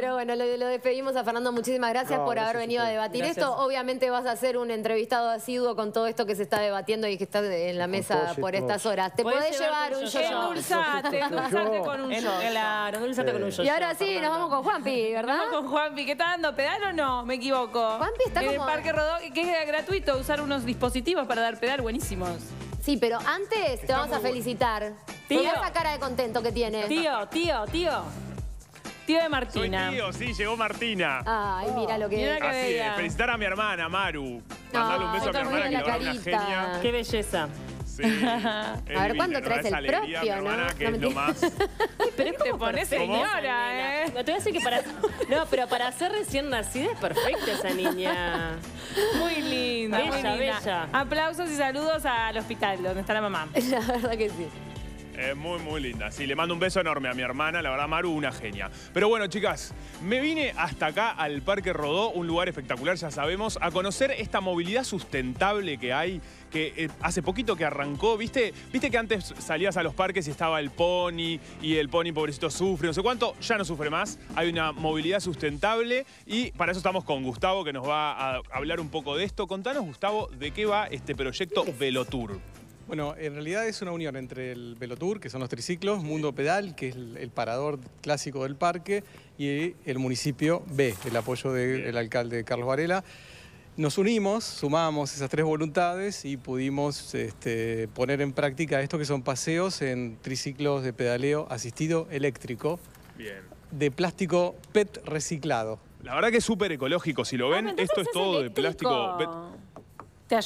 Pero bueno, lo, despedimos a Fernando. Muchísimas gracias por haber venido a, debatir esto. Obviamente vas a ser un entrevistado asiduo con todo esto que se está debatiendo y que está en la mesa por estas horas. Te podés llevar un yo Endulzate, endulzate con un yo. Claro, endulzate con un yo. Y ahora sí, nos vamos con Juanpi, ¿verdad? Nos vamos con Juanpi. ¿Qué está dando pedal o no? Me equivoco. Juanpi está como... En el Parque Rodó, que es gratuito usar unos dispositivos para dar pedal buenísimos. Sí, pero antes te vamos a felicitar. Tío. esa cara de contento que tiene. Tío, tío, tío tío de Martina. Soy tío, sí, llegó Martina. Ay, oh. mira lo que Mira Así es, felicitar a mi hermana, Maru. Mandale un beso a mi hermana que la dar una genia. Qué belleza. Sí, A ver, ¿cuándo traes el propio, no? que es lo más... Pero te pone por señora, ¿eh? No, te voy a decir que para... No, pero para ser recién nacida es perfecta esa niña. Muy linda, muy bella. Aplausos y saludos al hospital donde está la mamá. La verdad que sí muy, muy linda. Sí, le mando un beso enorme a mi hermana, la verdad, Maru, una genia. Pero bueno, chicas, me vine hasta acá al Parque Rodó, un lugar espectacular, ya sabemos, a conocer esta movilidad sustentable que hay, que eh, hace poquito que arrancó, ¿viste? ¿Viste que antes salías a los parques y estaba el pony y el pony pobrecito sufre, no sé cuánto? Ya no sufre más, hay una movilidad sustentable y para eso estamos con Gustavo que nos va a hablar un poco de esto. Contanos, Gustavo, de qué va este proyecto Velotour. Bueno, en realidad es una unión entre el Velotour, que son los triciclos, Mundo Pedal, que es el, parador clásico del parque, y el municipio B, el apoyo del alcalde Carlos Varela. Nos unimos, sumamos esas tres voluntades y pudimos este, poner en práctica esto que son paseos en triciclos de pedaleo asistido eléctrico. Bien. De plástico PET reciclado. La verdad que es súper ecológico, si lo ven, ah, esto es, todo de plástico PET.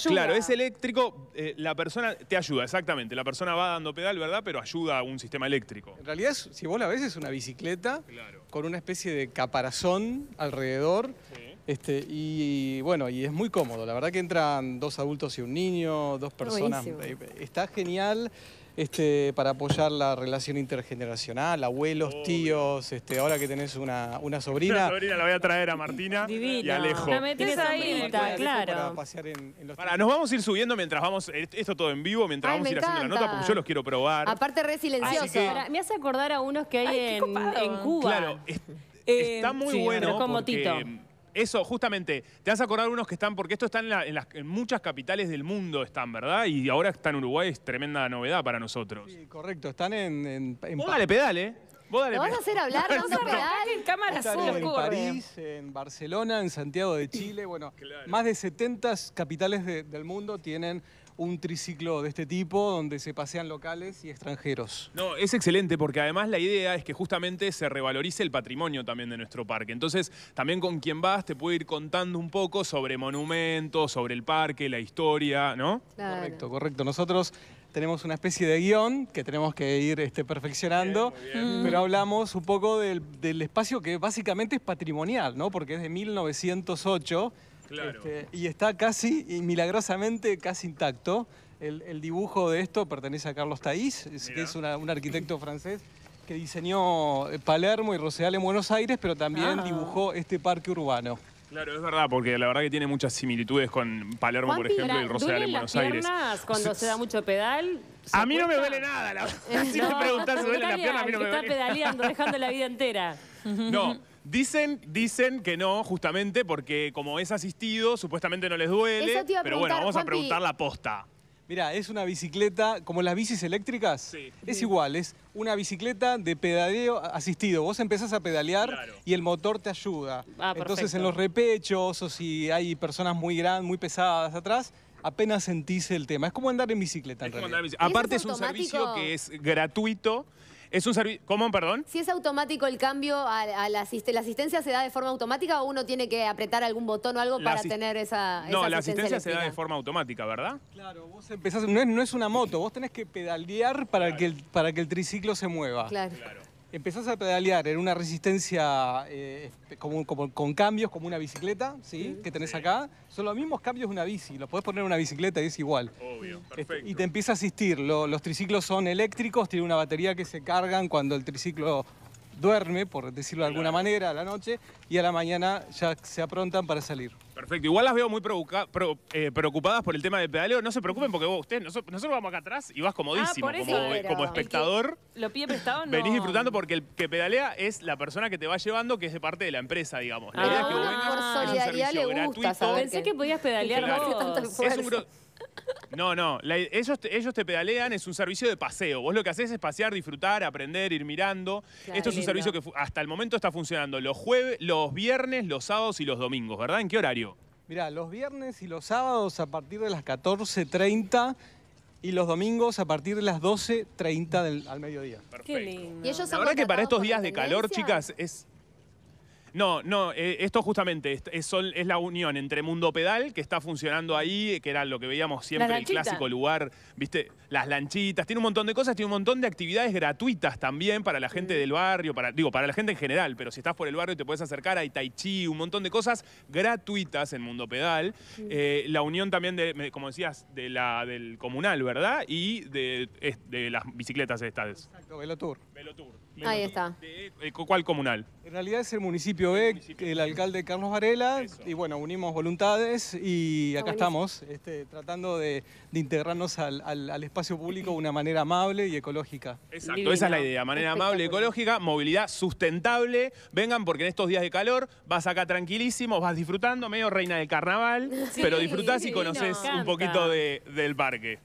Claro, es eléctrico, eh, la persona te ayuda, exactamente. La persona va dando pedal, ¿verdad? Pero ayuda a un sistema eléctrico. En realidad, si vos la ves, es una bicicleta con una especie de caparazón alrededor. Este, y bueno, y es muy cómodo. La verdad que entran dos adultos y un niño, dos personas. Eh, está genial. Este, para apoyar la relación intergeneracional, abuelos, tíos, este, ahora que tenés una, sobrina. Una sobrina la voy a traer a Martina y Alejo. La metés ahí, claro. Para nos vamos a ir subiendo mientras vamos, eh, esto todo en vivo, mientras vamos a ir haciendo la nota, porque yo los quiero probar. Aparte re silencioso. me hace acordar a unos que hay en, Cuba. Claro, está eh, muy bueno eso, justamente, te vas a acordar unos que están, porque esto está en, las, muchas capitales del mundo, están, ¿verdad? Y ahora está en Uruguay, es tremenda novedad para nosotros. Sí, correcto, están en... en, en Vos dale pedal, ¿eh? a hacer hablar, no, a pedal? En cámara en París, en Barcelona, en Santiago de Chile, bueno, más de 70 capitales del mundo tienen un triciclo de este tipo donde se pasean locales y extranjeros. No, es excelente porque además la idea es que justamente se revalorice el patrimonio también de nuestro parque. Entonces, también con quien vas te puede ir contando un poco sobre monumentos, sobre el parque, la historia, ¿no? Correcto, correcto. Nosotros tenemos una especie de guión que tenemos que ir este, perfeccionando, pero hablamos un poco del, del espacio que básicamente es patrimonial, ¿no? Porque es de 1908 este, y está casi, y milagrosamente, casi intacto. El, dibujo de esto pertenece a Carlos Taís, que es un arquitecto francés que diseñó eh, Palermo y Roseal en Buenos Aires, pero también ah. dibujó este parque urbano. Claro, es verdad, porque la verdad que tiene muchas similitudes con Palermo, por ejemplo, y el en Buenos Aires. cuando se da mucho pedal? A mí no me duele nada. La... si preguntás si duele la pierna, a mí no me duele. Está pedaleando, dejando la vida entera. No. Dicen, dicen que no, justamente porque como es asistido, supuestamente no les duele. pero bueno, vamos a preguntar la posta. Mira, es una bicicleta, como las bicis eléctricas, es igual, es una bicicleta de pedaleo asistido. Vos empezás a pedalear y el motor te ayuda. Ah, Entonces en los repechos o si hay personas muy grandes, muy pesadas atrás, apenas sentís el tema. Es como andar en bicicleta en Aparte es un servicio que es gratuito es un servicio... ¿Cómo, perdón? Si es automático el cambio, a, la, asistencia se da de forma automática o uno tiene que apretar algún botón o algo para tener esa, No, la asistencia, se da de forma automática, ¿verdad? Claro, vos empezás... No es, no es una moto, vos tenés que pedalear para, que, el, para que el triciclo se mueva. claro. Empezás a pedalear en una resistencia eh, con cambios, como una bicicleta, ¿sí? que tenés acá. Son los mismos cambios de una bici. Lo podés poner en una bicicleta y es igual. Obvio, este, perfecto. Y te empieza a asistir. los triciclos son eléctricos, tienen una batería que se cargan cuando el triciclo duerme, por decirlo de alguna manera, a la noche y a la mañana ya se aprontan para salir. Perfecto, igual las veo muy pro, eh, preocupadas por el tema del pedaleo. No se preocupen porque vos, usted, nosotros, vamos acá atrás y vas comodísimo. Ah, como, espectador. Lo pide prestado, no. Venís disfrutando porque el que pedalea es la persona que te va llevando, que es de parte de la empresa, digamos. La que ah, por solidaridad le gusta, Pensé que podías pedalear más vos. Es un no, no. ellos, te, ellos te pedalean, es un servicio de paseo. Vos lo que haces es pasear, disfrutar, aprender, ir mirando. Esto es un servicio que hasta el momento está funcionando los jueves, los viernes, los sábados y los domingos, ¿verdad? ¿En qué horario? Mirá, los viernes y los sábados a partir de las 14.30 y los domingos a partir de las 12.30 al mediodía. Perfecto. la verdad que para estos días de calor, chicas, es no, no, eh, esto justamente es, la unión entre Mundo Pedal, que está funcionando ahí, que era lo que veíamos siempre, el clásico lugar, viste, las lanchitas, tiene un montón de cosas, tiene un montón de actividades gratuitas también para la gente del barrio, para, digo, para la gente en general, pero si estás por el barrio te puedes acercar, hay tai chi, un montón de cosas gratuitas en Mundo Pedal. Eh, la unión también, de, como decías, de la, del comunal, ¿verdad? Y de, las bicicletas estas. Exacto, Velotour. Ahí está. Eh, ¿Cuál comunal? En realidad es el municipio el alcalde Carlos Varela, y bueno, unimos voluntades y acá estamos este, tratando de, integrarnos al, espacio público de una manera amable y ecológica. Exacto, esa es la idea, manera amable, y ecológica, movilidad sustentable. Vengan porque en estos días de calor vas acá tranquilísimo, vas disfrutando, medio reina del carnaval, pero disfrutás y conoces un poquito del parque.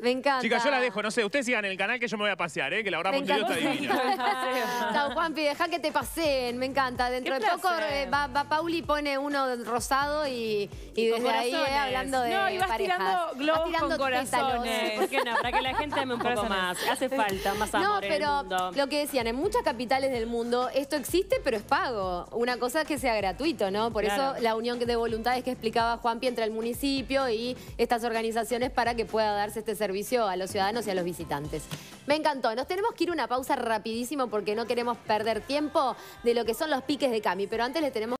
Me encanta. Chicas, yo la dejo, no sé, ustedes sigan en el canal que yo me voy a pasear, ¿eh? que la hora Montillo está divina. Chao, Juanpi, deja que te paseen, me encanta. Dentro de poco eh, va, Pauli Pauli pone uno rosado y, desde ahí eh, hablando de No, y vas tirando globos tirando con corazones. ¿Por qué no? Para que la gente me un más. Hace falta más amor No, pero lo que decían, en muchas capitales del mundo esto existe, pero es pago. Una cosa es que sea gratuito, ¿no? Por eso la unión de voluntades que explicaba Juanpi entre el municipio y estas organizaciones para que pueda darse este servicio servicio a los ciudadanos y a los visitantes. Me encantó. Nos tenemos que ir una pausa rapidísimo porque no queremos perder tiempo de lo que son los piques de Cami, pero antes le tenemos